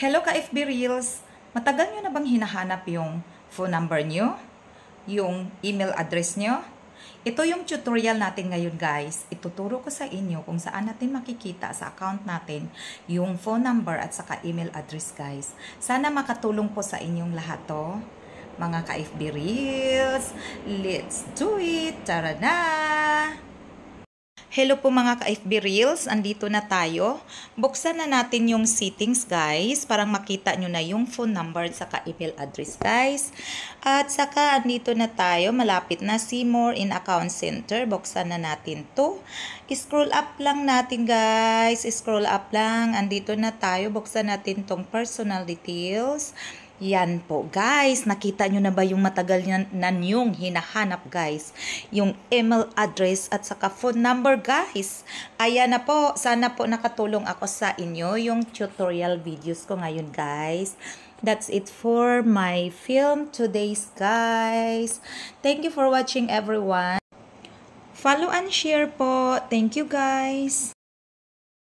Hello ka FB Reels! Matagal nyo na bang hinahanap yung phone number nyo? Yung email address nyo? Ito yung tutorial natin ngayon guys. Ituturo ko sa inyo kung saan natin makikita sa account natin yung phone number at saka email address guys. Sana makatulong po sa inyong lahat to. Mga ka-FB Reels, let's do it! Tara na! Hello po mga ka-FB Reels, andito na tayo. Buksan na natin yung settings guys, parang makita nyo na yung phone number sa ka email address guys. At saka andito na tayo, malapit na see more in account center, buksan na natin to. Scroll up lang natin guys, scroll up lang, andito na tayo, buksan natin tong personal details. Yan po guys, nakita nyo na ba yung matagal na, yung hinahanap guys? Yung email address at saka phone number guys. Ayan na po, sana po nakatulong ako sa inyo yung tutorial videos ko ngayon guys. That's it for my film today's guys. Thank you for watching everyone. Follow and share po. Thank you guys.